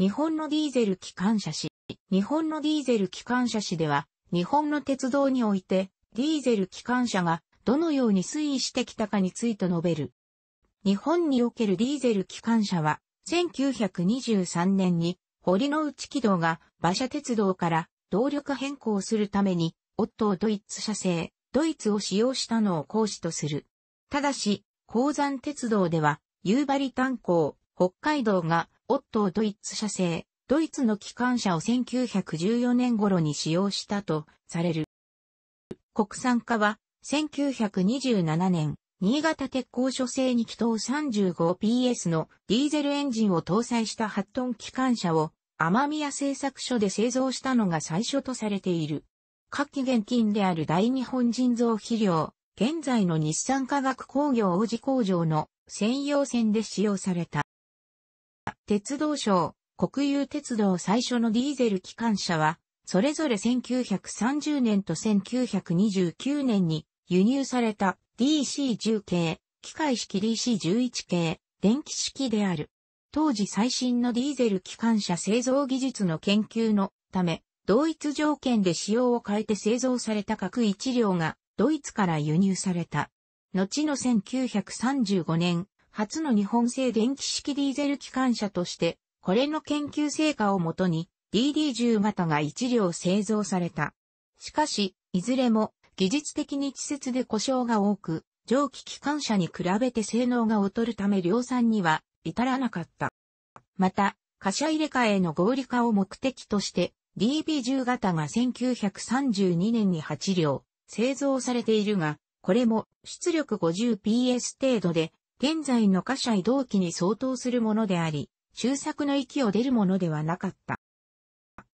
日本のディーゼル機関車誌。日本のディーゼル機関車誌では、日本の鉄道において、ディーゼル機関車がどのように推移してきたかについて述べる。日本におけるディーゼル機関車は、1923年に堀之内軌道が馬車鉄道から動力変更するために、オットードイツ車製、ドイツを使用したのを講師とする。ただし、鉱山鉄道では、夕張炭鉱、北海道がオットードイツ社製、ドイツの機関車を1914年頃に使用したとされる。国産化は1927年、新潟鉄工所製に気筒 35PS のディーゼルエンジンを搭載した8トン機関車を天宮製作所で製造したのが最初とされている。夏季現金である大日本人造肥料、現在の日産化学工業王子工場の専用線で使用された。鉄道省、国有鉄道最初のディーゼル機関車は、それぞれ1930年と1929年に輸入された DC10 系、機械式 DC11 系、電気式である。当時最新のディーゼル機関車製造技術の研究のため、同一条件で仕様を変えて製造された各1両がドイツから輸入された。後の1935年、初の日本製電気式ディーゼル機関車として、これの研究成果をもとに DD10 型が1両製造された。しかし、いずれも技術的に稚拙で故障が多く、蒸気機関車に比べて性能が劣るため量産には至らなかった。また、貨車入れ替えの合理化を目的として、DB10 型が1932年に8両製造されているが、これも出力 50PS 程度で現在の貨車移動機に相当するものであり、終作の域を出るものではなかった。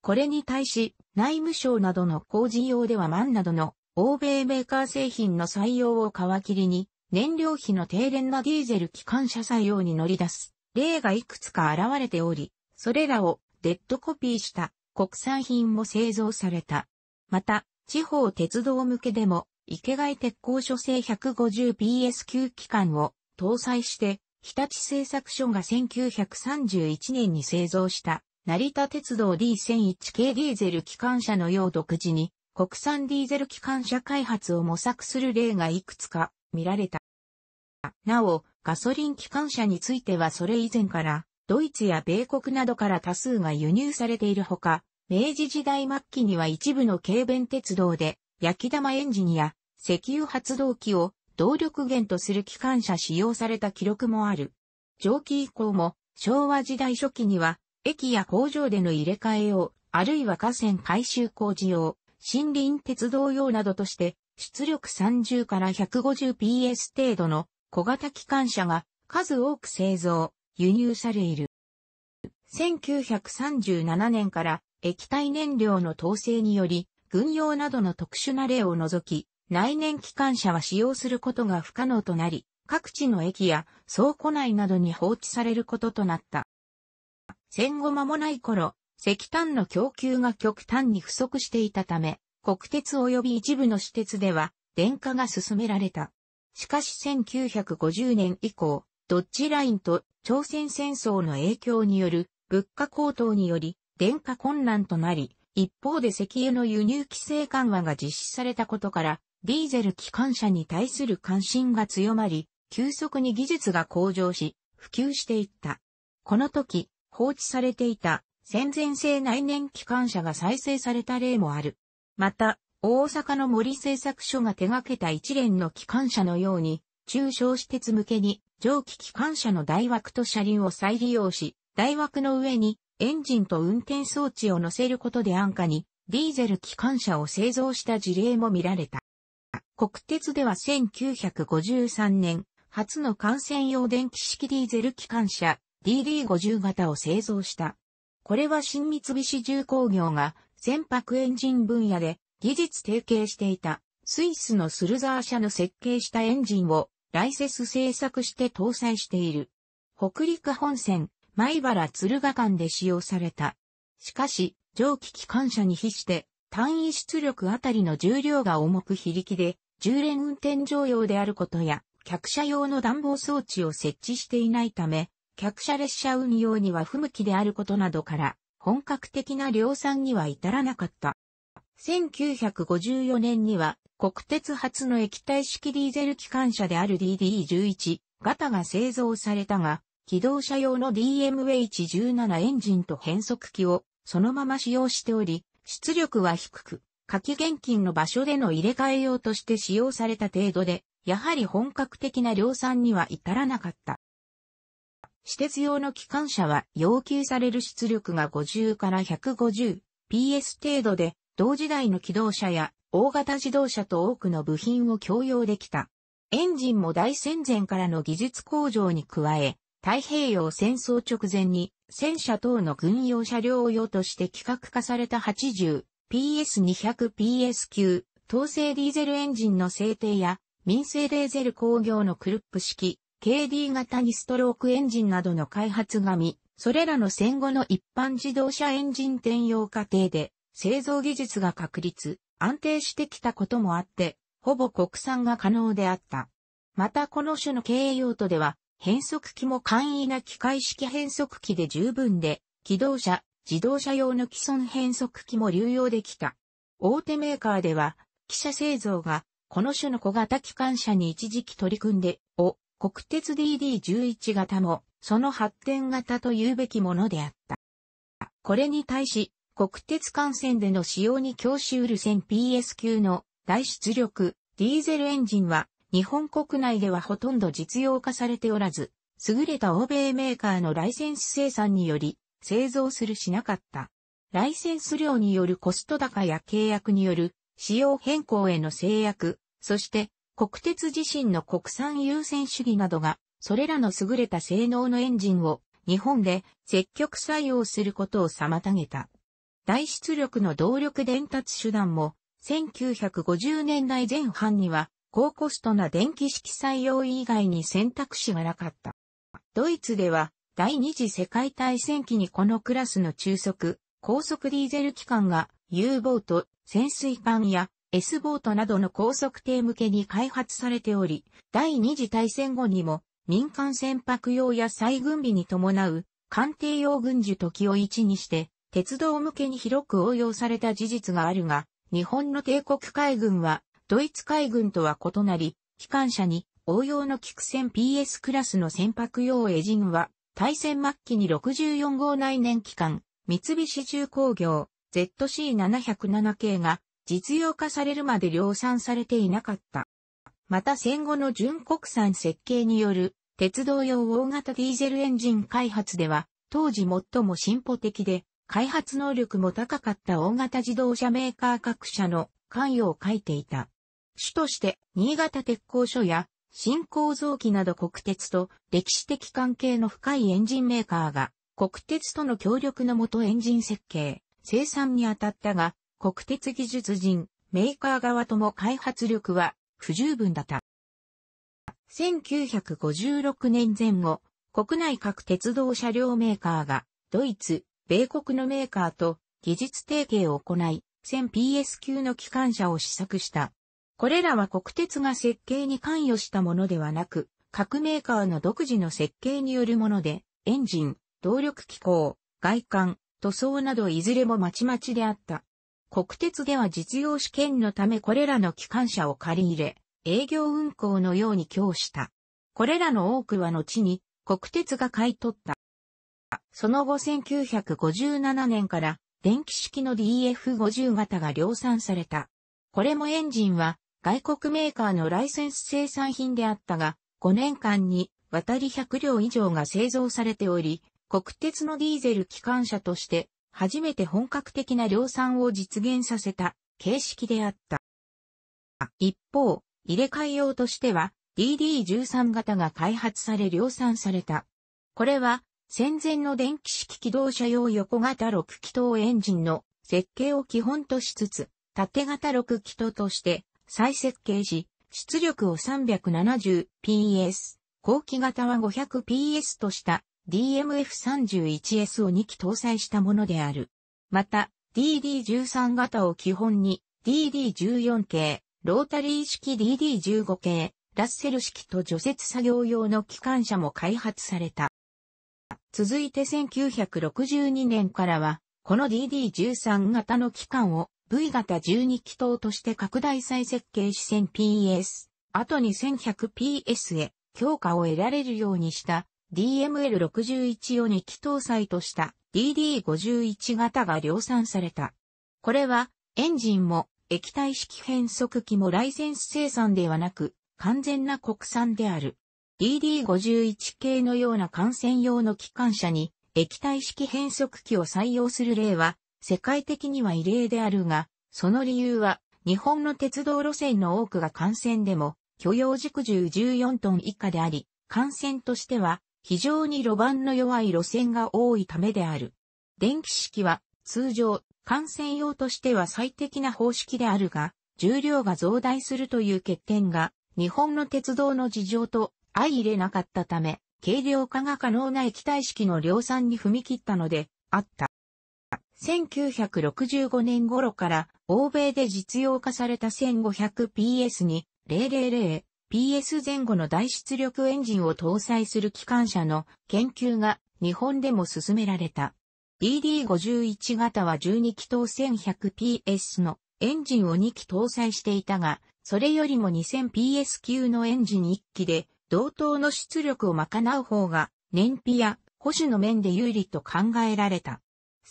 これに対し、内務省などの工事用ではマンなどの欧米メーカー製品の採用を皮切りに、燃料費の低廉なディーゼル機関車採用に乗り出す例がいくつか現れており、それらをデッドコピーした国産品も製造された。また、地方鉄道向けでも、池外鉄鋼所製 150PS 級機関を搭載して、日立製作所が1931年に製造した、成田鉄道 D1001 系ディーゼル機関車のよう独自に、国産ディーゼル機関車開発を模索する例がいくつか見られた。なお、ガソリン機関車についてはそれ以前から、ドイツや米国などから多数が輸入されているほか、明治時代末期には一部の軽便鉄道で、焼き玉エンジンや石油発動機を動力源とする機関車使用された記録もある。蒸気以降も昭和時代初期には駅や工場での入れ替えを、あるいは河川改修工事用、森林鉄道用などとして出力30から 150PS 程度の小型機関車が数多く製造、輸入されいる。1937年から液体燃料の統制により、軍用などの特殊な例を除き、内燃機関車は使用することが不可能となり、各地の駅や倉庫内などに放置されることとなった。戦後間もない頃、石炭の供給が極端に不足していたため、国鉄及び一部の私鉄では、電化が進められた。しかし1950年以降、ドッジラインと朝鮮戦争の影響による物価高騰により、電化困難となり、一方で石油の輸入規制緩和が実施されたことから、ディーゼル機関車に対する関心が強まり、急速に技術が向上し、普及していった。この時、放置されていた戦前性内燃機関車が再生された例もある。また、大阪の森製作所が手掛けた一連の機関車のように、中小私鉄向けに蒸気機関車の台枠と車輪を再利用し、台枠の上にエンジンと運転装置を乗せることで安価にディーゼル機関車を製造した事例も見られた。国鉄では1953年、初の幹線用電気式ディーゼル機関車 DD50 型を製造した。これは新三菱重工業が船舶エンジン分野で技術提携していたスイスのスルザー社の設計したエンジンをライセス製作して搭載している。北陸本線、米原鶴ヶ間で使用された。しかし、蒸気機関車に比して単位出力あたりの重量が重く非力で従連運転常用であることや、客車用の暖房装置を設置していないため、客車列車運用には不向きであることなどから、本格的な量産には至らなかった。1954年には、国鉄初の液体式ディーゼル機関車である DD11 型が製造されたが、機動車用の DMH17 エンジンと変速機をそのまま使用しており、出力は低く、夏季現金の場所での入れ替え用として使用された程度で、やはり本格的な量産には至らなかった。私鉄用の機関車は要求される出力が50から 150PS 程度で、同時代の機動車や大型自動車と多くの部品を共用できた。エンジンも大戦前からの技術向上に加え、太平洋戦争直前に戦車等の軍用車両用として規格化された80、PS200PS 級、統制ディーゼルエンジンの制定や、民生レーゼル工業のクルップ式、KD 型にストロークエンジンなどの開発が見、それらの戦後の一般自動車エンジン転用過程で、製造技術が確立、安定してきたこともあって、ほぼ国産が可能であった。またこの種の経営用途では、変速機も簡易な機械式変速機で十分で、機動車、自動車用の既存変速機も流用できた。大手メーカーでは、汽車製造が、この種の小型機関車に一時期取り組んで、お、国鉄 DD11 型も、その発展型と言うべきものであった。これに対し、国鉄幹線での使用に供しうる 1000PS 級の大出力、ディーゼルエンジンは、日本国内ではほとんど実用化されておらず、優れた欧米メーカーのライセンス生産により、製造するしなかった。ライセンス料によるコスト高や契約による仕様変更への制約、そして国鉄自身の国産優先主義などが、それらの優れた性能のエンジンを日本で積極採用することを妨げた。大出力の動力伝達手段も、1950年代前半には、高コストな電気式採用以外に選択肢がなかった。ドイツでは、第二次世界大戦期にこのクラスの中速、高速ディーゼル機関が U ボート、潜水艦や S ボートなどの高速艇向けに開発されており、第二次大戦後にも民間船舶用や再軍備に伴う艦艇用軍需時を一にして、鉄道向けに広く応用された事実があるが、日本の帝国海軍は、ドイツ海軍とは異なり、機関車に応用の菊船 PS クラスの船舶用エジンは、対戦末期に64号内燃機関、三菱重工業、ZC707 系が実用化されるまで量産されていなかった。また戦後の純国産設計による鉄道用大型ディーゼルエンジン開発では当時最も進歩的で開発能力も高かった大型自動車メーカー各社の関与を書いていた。主として新潟鉄工所や新構造機など国鉄と歴史的関係の深いエンジンメーカーが国鉄との協力のもとエンジン設計、生産にあたったが、国鉄技術人、メーカー側とも開発力は不十分だった。1956年前後、国内各鉄道車両メーカーが、ドイツ、米国のメーカーと技術提携を行い、1000PS 級の機関車を試作した。これらは国鉄が設計に関与したものではなく、各メーカーの独自の設計によるもので、エンジン、動力機構、外観、塗装などいずれもまちまちであった。国鉄では実用試験のためこれらの機関車を借り入れ、営業運行のように供した。これらの多くは後に国鉄が買い取った。その後1957年から電気式の DF50 型が量産された。これもエンジンは外国メーカーのライセンス生産品であったが、5年間に渡り100両以上が製造されており、国鉄のディーゼル機関車として初めて本格的な量産を実現させた形式であった。一方、入れ替え用としては DD13 型が開発され量産された。これは戦前の電気式機動車用横型6気筒エンジンの設計を基本としつつ、縦型6気筒として再設計時、出力を 370PS、後期型は 500PS とした DMF31S を2機搭載したものである。また、DD13 型を基本に DD14 系、ロータリー式 DD15 系、ラッセル式と除雪作業用の機関車も開発された。続いて1962年からは、この DD13 型の機関を V 型12気筒として拡大再設計し 1000PS、あと2 1 0 0 p s へ強化を得られるようにした DML61 を2気搭載とした DD51 型が量産された。これはエンジンも液体式変速機もライセンス生産ではなく完全な国産である。DD51 系のような感染用の機関車に液体式変速機を採用する例は世界的には異例であるが、その理由は、日本の鉄道路線の多くが幹線でも、許容軸重14トン以下であり、幹線としては、非常に路盤の弱い路線が多いためである。電気式は、通常、幹線用としては最適な方式であるが、重量が増大するという欠点が、日本の鉄道の事情と相入れなかったため、軽量化が可能な液体式の量産に踏み切ったので、あった。1965年頃から欧米で実用化された 1500PS に 000PS 前後の大出力エンジンを搭載する機関車の研究が日本でも進められた。ED51 型は12気筒 1100PS のエンジンを2機搭載していたが、それよりも 2000PS 級のエンジン1機で同等の出力を賄う方が燃費や保守の面で有利と考えられた。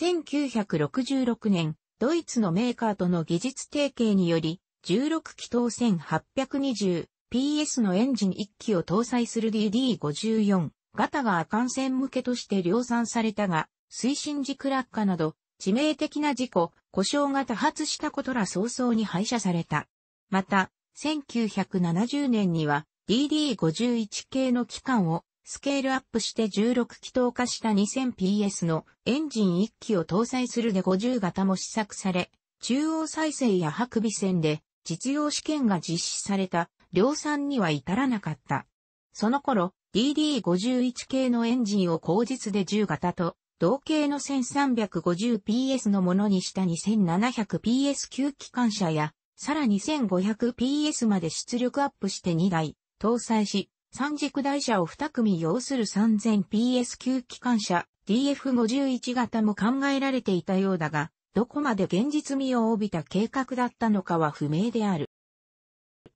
1966年、ドイツのメーカーとの技術提携により、16気筒 1820PS のエンジン1機を搭載する DD54 型が亜艦船向けとして量産されたが、推進時クッカーなど、致命的な事故、故障が多発したことら早々に廃車された。また、1970年には DD51 系の機関をスケールアップして16気筒化した 2000PS のエンジン1機を搭載するで50型も試作され、中央再生や白尾線で実用試験が実施された量産には至らなかった。その頃、DD51 系のエンジンを後日で10型と、同系の 1350PS のものにした 2700PS 級機関車や、さらに 1500PS まで出力アップして2台、搭載し、三軸台車を2組要する 3000PS 級機関車 DF51 型も考えられていたようだが、どこまで現実味を帯びた計画だったのかは不明である。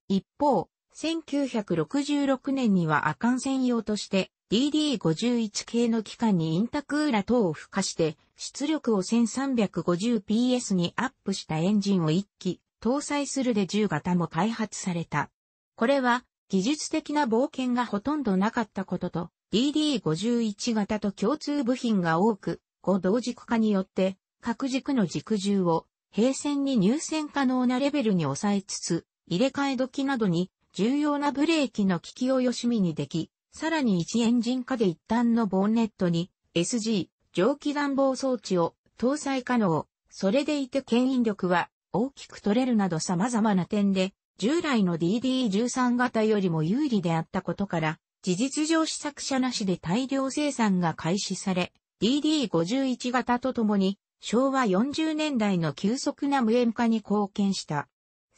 一方、1966年には阿寒専用として DD51 系の機関にインタクーラ等を付加して出力を 1350PS にアップしたエンジンを1機搭載するで10型も開発された。これは技術的な冒険がほとんどなかったことと、DD51 型と共通部品が多く、互同軸化によって、各軸の軸重を平線に入線可能なレベルに抑えつつ、入れ替え時などに重要なブレーキの利きをよしみにでき、さらに1エンジン化で一旦のボンネットに SG 蒸気暖房装置を搭載可能。それでいて牽引力は大きく取れるなど様々な点で従来の DD13 型よりも有利であったことから、事実上試作車なしで大量生産が開始され、DD51 型とともに昭和40年代の急速な無縁化に貢献した。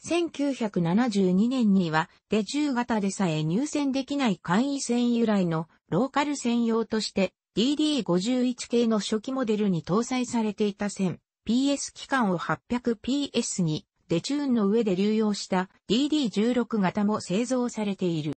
1972年には、デ10型でさえ入選できない簡易線由来のローカル専用として DD51 系の初期モデルに搭載されていた線 PS 機関を 800PS にデチューンの上で流用した DD16 型も製造されている。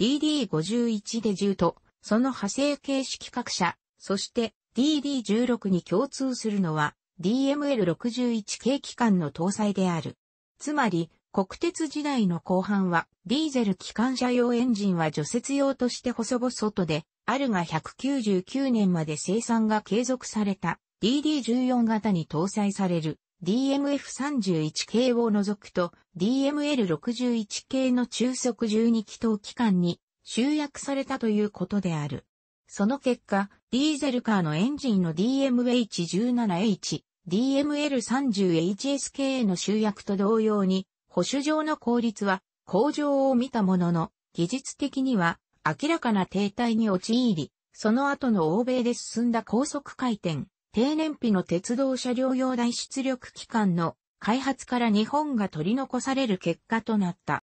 DD51 ジューと、その派生形式各社、そして DD16 に共通するのは DML61 系機関の搭載である。つまり、国鉄時代の後半は、ディーゼル機関車用エンジンは除雪用として細々とで、あるが199年まで生産が継続された DD14 型に搭載される DMF31 系を除くと DML61 系の中速12気筒機関に集約されたということである。その結果、ディーゼルカーのエンジンの DMH17H、DML30HS 系の集約と同様に、保守上の効率は向上を見たものの、技術的には明らかな停滞に陥り、その後の欧米で進んだ高速回転、低燃費の鉄道車両用大出力機関の開発から日本が取り残される結果となった。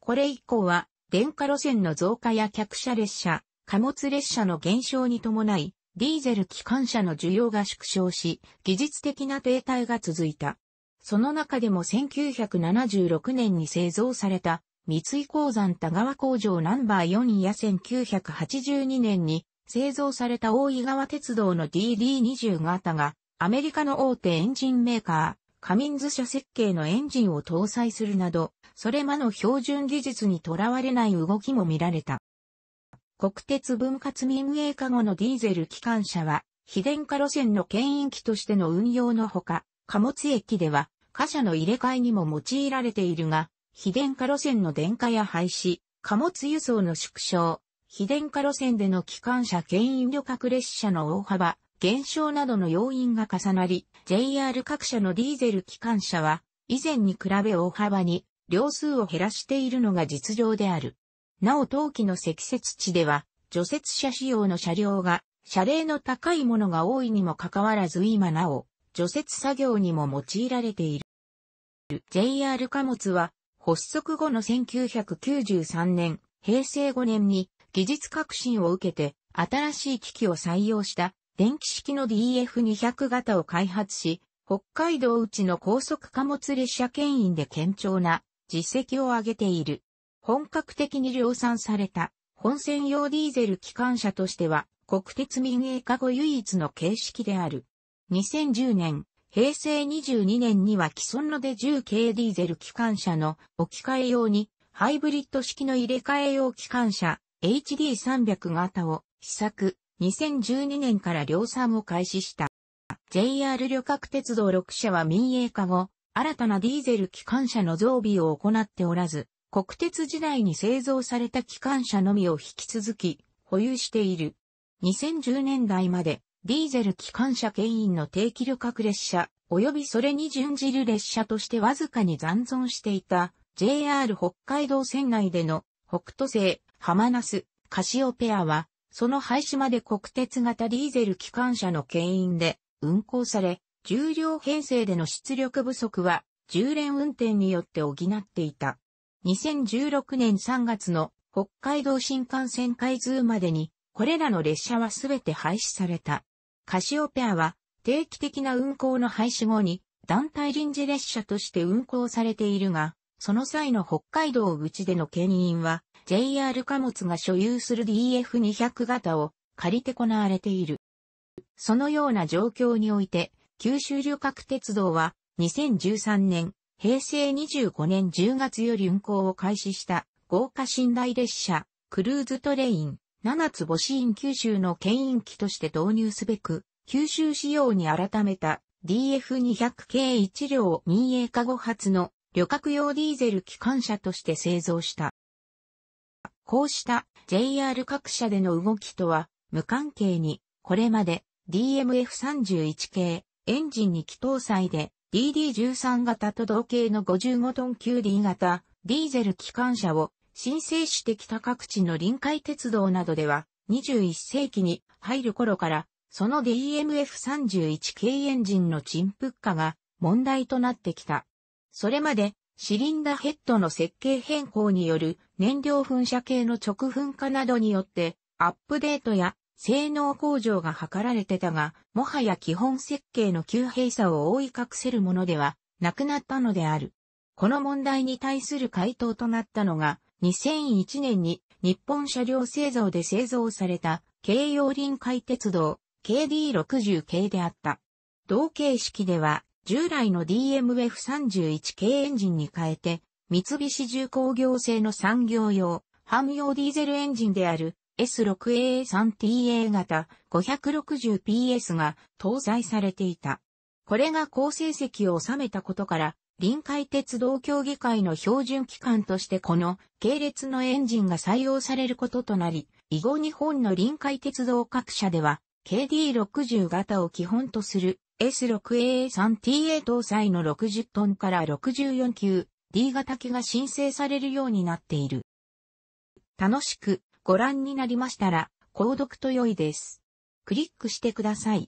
これ以降は、電化路線の増加や客車列車、貨物列車の減少に伴い、ディーゼル機関車の需要が縮小し、技術的な停滞が続いた。その中でも1976年に製造された、三井鉱山田川工場ナンバー4や1982年に製造された大井川鉄道の DD20 型が、アメリカの大手エンジンメーカー、カミンズ社設計のエンジンを搭載するなど、それまの標準技術にとらわれない動きも見られた。国鉄分割民営化後のディーゼル機関車は、非電化路線の牽引機としての運用のほか、貨物駅では、貨車の入れ替えにも用いられているが、非電化路線の電化や廃止、貨物輸送の縮小、非電化路線での機関車牽引旅客列車の大幅、減少などの要因が重なり、JR 各社のディーゼル機関車は、以前に比べ大幅に、両数を減らしているのが実情である。なお冬季の積雪地では、除雪車仕様の車両が、車齢の高いものが多いにもかかわらず今なお、除雪作業にも用いられている。JR 貨物は、発足後の1993年、平成5年に、技術革新を受けて、新しい機器を採用した電気式の DF200 型を開発し、北海道内の高速貨物列車牽引で堅調な実績を上げている。本格的に量産された本線用ディーゼル機関車としては国鉄民営化後唯一の形式である。2010年、平成22年には既存ので10系ディーゼル機関車の置き換え用にハイブリッド式の入れ替え用機関車 HD300 型を試作、2012年から量産を開始した。JR 旅客鉄道6社は民営化後、新たなディーゼル機関車の増備を行っておらず、国鉄時代に製造された機関車のみを引き続き保有している。2010年代までディーゼル機関車牽引の定期旅客列車及びそれに準じる列車としてわずかに残存していた JR 北海道線内での北斗星ハマナス、カシオペアは、その廃止まで国鉄型ディーゼル機関車の牽引で運行され、重量編成での出力不足は、重連運転によって補っていた。2016年3月の北海道新幹線開通までに、これらの列車はすべて廃止された。カシオペアは、定期的な運行の廃止後に、団体臨時列車として運行されているが、その際の北海道口での牽引は、JR 貨物が所有する DF200 型を借りて行われている。そのような状況において、九州旅客鉄道は2013年、平成25年10月より運行を開始した豪華寝台列車、クルーズトレイン、七つ星子院九州の牽引機として導入すべく、九州仕様に改めた DF200 系1両民営化後発の旅客用ディーゼル機関車として製造した。こうした JR 各社での動きとは無関係に、これまで DMF31 系エンジンに気搭載で DD13 型と同型の55トン級 D 型ディーゼル機関車を申請してきた各地の臨海鉄道などでは21世紀に入る頃からその DMF31 系エンジンの陳黙化が問題となってきた。それまでシリンダヘッドの設計変更による燃料噴射系の直噴化などによってアップデートや性能向上が図られてたが、もはや基本設計の急閉鎖を覆い隠せるものではなくなったのである。この問題に対する回答となったのが、2001年に日本車両製造で製造された京葉臨海鉄道 KD60 系であった。同形式では従来の DMF31K エンジンに変えて、三菱重工業製の産業用、汎用ディーゼルエンジンである S6A3TA 型 560PS が搭載されていた。これが好成績を収めたことから、臨海鉄道協議会の標準機関としてこの系列のエンジンが採用されることとなり、以後日本の臨海鉄道各社では KD60 型を基本とする s 6 a 3 t a 搭載の60トンから64級 D 型機が申請されるようになっている。楽しくご覧になりましたら、購読と良いです。クリックしてください。